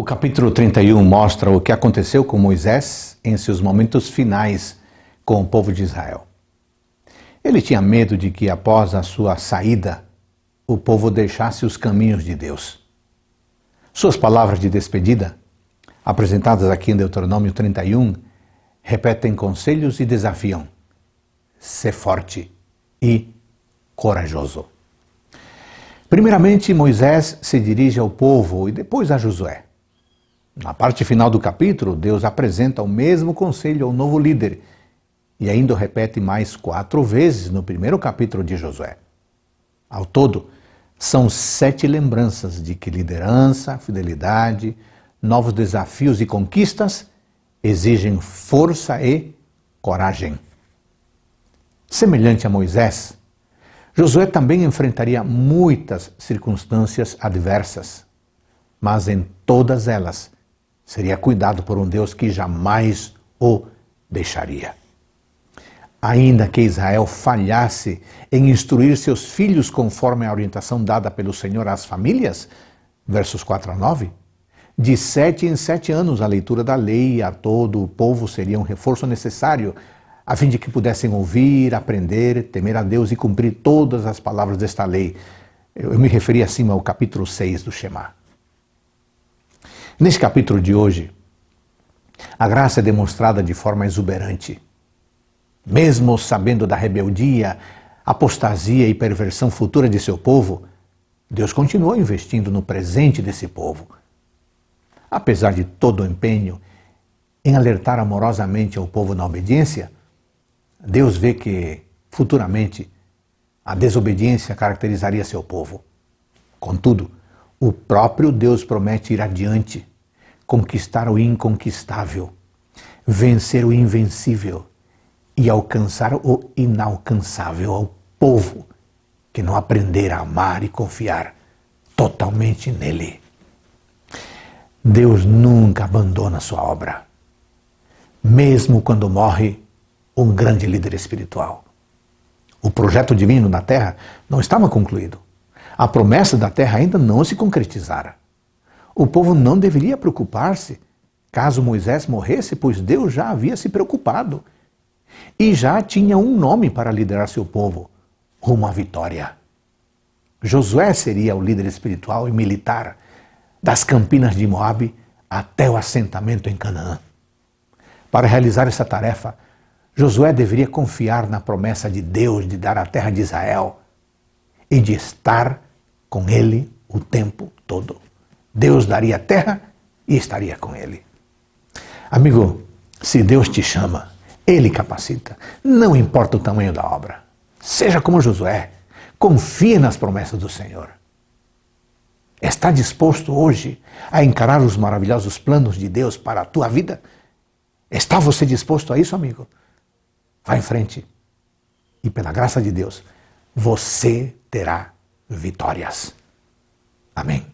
O capítulo 31 mostra o que aconteceu com Moisés em seus momentos finais com o povo de Israel. Ele tinha medo de que, após a sua saída, o povo deixasse os caminhos de Deus. Suas palavras de despedida, apresentadas aqui em Deuteronômio 31, repetem conselhos e desafiam: ser forte e corajoso. Primeiramente, Moisés se dirige ao povo e depois a Josué. Na parte final do capítulo, Deus apresenta o mesmo conselho ao novo líder e ainda o repete mais quatro vezes no primeiro capítulo de Josué. Ao todo, são sete lembranças de que liderança, fidelidade, novos desafios e conquistas exigem força e coragem. Semelhante a Moisés, Josué também enfrentaria muitas circunstâncias adversas, mas em todas elas seria cuidado por um Deus que jamais o deixaria. Ainda que Israel falhasse em instruir seus filhos conforme a orientação dada pelo Senhor às famílias, versos 4 a 9, de sete em sete anos a leitura da lei a todo o povo seria um reforço necessário a fim de que pudessem ouvir, aprender, temer a Deus e cumprir todas as palavras desta lei. Eu me referi acima ao capítulo 6 do Shema. Neste capítulo de hoje, a graça é demonstrada de forma exuberante. Mesmo sabendo da rebeldia, apostasia e perversão futura de seu povo, Deus continua investindo no presente desse povo. Apesar de todo o empenho em alertar amorosamente ao povo na obediência, Deus vê que futuramente a desobediência caracterizaria seu povo. Contudo, o próprio Deus promete ir adiante conquistar o inconquistável, vencer o invencível e alcançar o inalcançável ao povo que não aprender a amar e confiar totalmente nele. Deus nunca abandona sua obra, mesmo quando morre um grande líder espiritual. O projeto divino na terra não estava concluído. A promessa da terra ainda não se concretizara. O povo não deveria preocupar-se caso Moisés morresse, pois Deus já havia se preocupado e já tinha um nome para liderar seu povo rumo à vitória. Josué seria o líder espiritual e militar das campinas de Moabe até o assentamento em Canaã. Para realizar essa tarefa, Josué deveria confiar na promessa de Deus de dar a terra de Israel e de estar com ele o tempo todo. Deus daria terra e estaria com ele. Amigo, se Deus te chama, ele capacita. Não importa o tamanho da obra. Seja como Josué. Confie nas promessas do Senhor. Está disposto hoje a encarar os maravilhosos planos de Deus para a tua vida? Está você disposto a isso, amigo? Vá em frente. E pela graça de Deus, você terá vitórias. Amém.